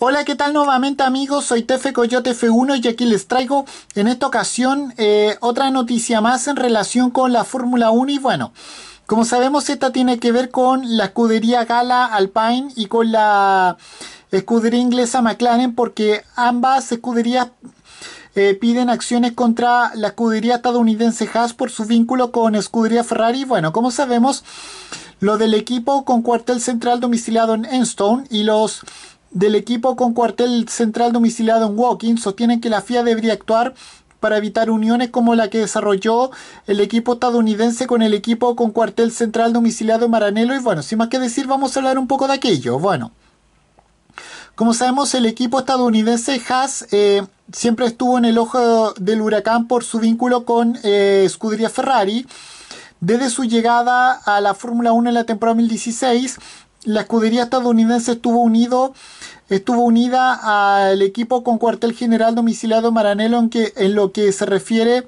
Hola, ¿qué tal nuevamente amigos? Soy Tefe Coyote F1 y aquí les traigo en esta ocasión eh, otra noticia más en relación con la Fórmula 1 y bueno, como sabemos esta tiene que ver con la escudería Gala Alpine y con la escudería inglesa McLaren porque ambas escuderías eh, piden acciones contra la escudería estadounidense Haas por su vínculo con escudería Ferrari. Bueno, como sabemos, lo del equipo con cuartel central domiciliado en Enstone y los del equipo con cuartel central domiciliado en Woking sostienen que la FIA debería actuar para evitar uniones como la que desarrolló el equipo estadounidense con el equipo con cuartel central domiciliado en Maranello... Y bueno, sin más que decir, vamos a hablar un poco de aquello. Bueno, como sabemos, el equipo estadounidense Haas eh, siempre estuvo en el ojo del huracán por su vínculo con eh, Ferrari. Desde su llegada a la Fórmula 1 en la temporada 2016, la escudería estadounidense estuvo unido estuvo unida al equipo con cuartel general domiciliado Maranello en, lo que se refiere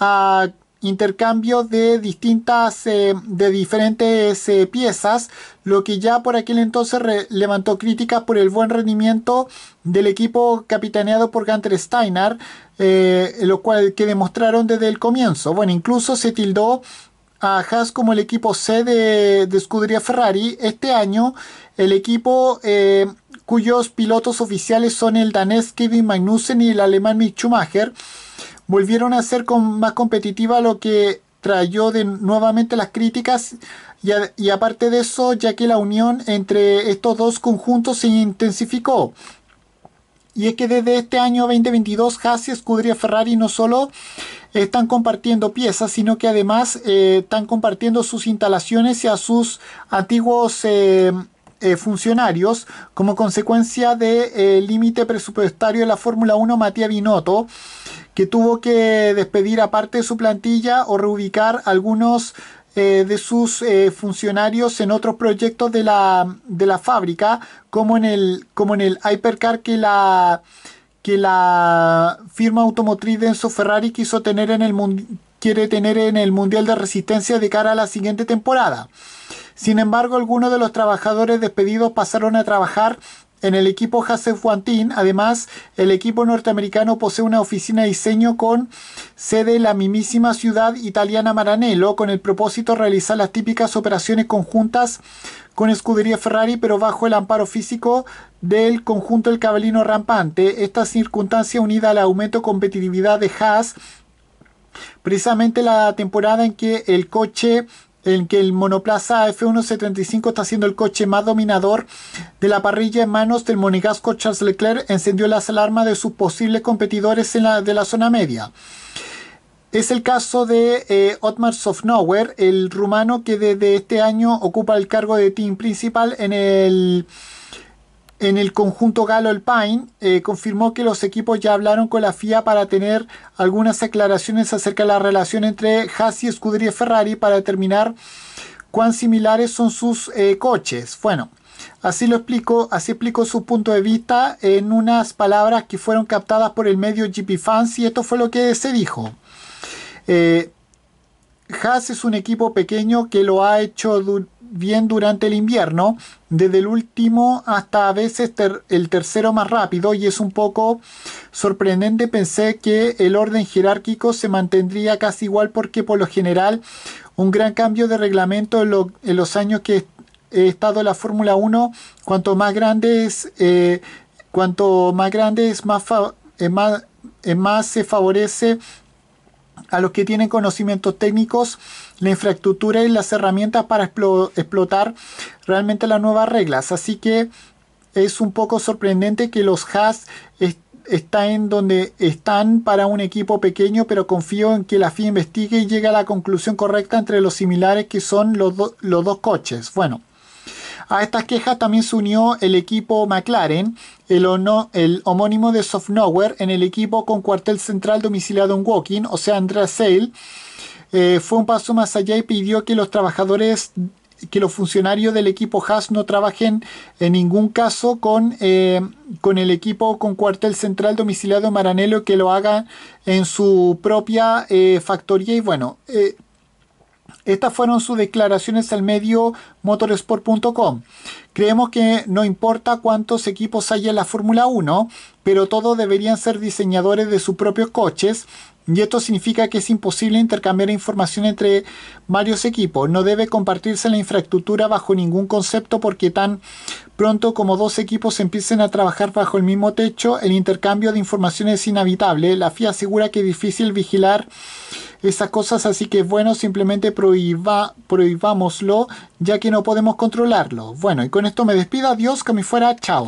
a intercambio de distintas eh, de diferentes eh, piezas lo que ya por aquel entonces levantó críticas por el buen rendimiento del equipo capitaneado por Gunter Steiner eh, lo cual que demostraron desde el comienzo bueno incluso se tildó a Haas como el equipo C de, de escudería Ferrari. Este año el equipo eh, cuyos pilotos oficiales son el danés Kevin Magnussen y el alemán Mick Schumacher volvieron a ser más competitiva lo que trayó de, nuevamente las críticas y, aparte de eso ya que la unión entre estos dos conjuntos se intensificó y es que desde este año 2022 Haas y Escudería Ferrari no solo están compartiendo piezas, sino que además eh, están compartiendo sus instalaciones y a sus antiguos eh, eh, funcionarios como consecuencia del límite presupuestario de la Fórmula 1 Matías Binotto, que tuvo que despedir aparte de su plantilla o reubicar algunos de sus funcionarios en otros proyectos de la, fábrica, como en el, como en el Hypercar que la que la firma automotriz de Enzo Ferrari quiso tener en el quiere tener en el Mundial de Resistencia de cara a la siguiente temporada. Sin embargo, algunos de los trabajadores despedidos pasaron a trabajar en el equipo haas fuantin además, el equipo norteamericano posee una oficina de diseño con sede en la mismísima ciudad italiana Maranello, con el propósito de realizar las típicas operaciones conjuntas con escudería Ferrari, pero bajo el amparo físico del conjunto del cabalino rampante. Esta circunstancia unida al aumento de competitividad de Haas, precisamente la temporada en que el coche en que el monoplaza F175 está siendo el coche más dominador de la parrilla en manos del monegasco Charles Leclerc, encendió las alarmas de sus posibles competidores en la, de la zona media. Es el caso de eh, Otmar Sofnauer, el rumano que desde este año ocupa el cargo de team principal en el en el conjunto galo, alpine eh, confirmó que los equipos ya hablaron con la FIA para tener algunas aclaraciones acerca de la relación entre Haas y Scuderia Ferrari para determinar cuán similares son sus eh, coches. Bueno, así lo explicó, así explicó su punto de vista en unas palabras que fueron captadas por el medio GP Fans y esto fue lo que se dijo. Eh, Haas es un equipo pequeño que lo ha hecho bien durante el invierno, desde el último hasta a veces el tercero más rápido y es un poco sorprendente, pensé que el orden jerárquico se mantendría casi igual porque por lo general un gran cambio de reglamento en, los años que he estado en la Fórmula 1, cuanto más grande es, eh, cuanto más grande es, más, más se favorece a los que tienen conocimientos técnicos, la infraestructura y las herramientas para explotar realmente las nuevas reglas. Así que es un poco sorprendente que los Haas estén en donde están para un equipo pequeño, pero confío en que la FIA investigue y llegue a la conclusión correcta entre los similares que son los, los dos coches. Bueno. A estas quejas también se unió el equipo McLaren, el, homónimo de Nowhere, en el equipo con cuartel central domiciliado en Woking, o sea, Andrea Sale, eh, fue un paso más allá y pidió que los trabajadores que los funcionarios del equipo Haas no trabajen en ningún caso con, eh, con el equipo con cuartel central domiciliado en Maranello, que lo hagan en su propia eh, factoría. Y bueno, estas fueron sus declaraciones al medio motorsport.com. Creemos que no importa cuántos equipos haya en la Fórmula 1, pero todos deberían ser diseñadores de sus propios coches. Y esto significa que es imposible intercambiar información entre varios equipos. No debe compartirse la infraestructura bajo ningún concepto porque tan pronto como dos equipos empiecen a trabajar bajo el mismo techo, el intercambio de información es inevitable. La FIA asegura que es difícil vigilar esas cosas, así que bueno, simplemente prohibámoslo, ya que no podemos controlarlo. Bueno, y con esto me despido, adiós, que me fuera, chao.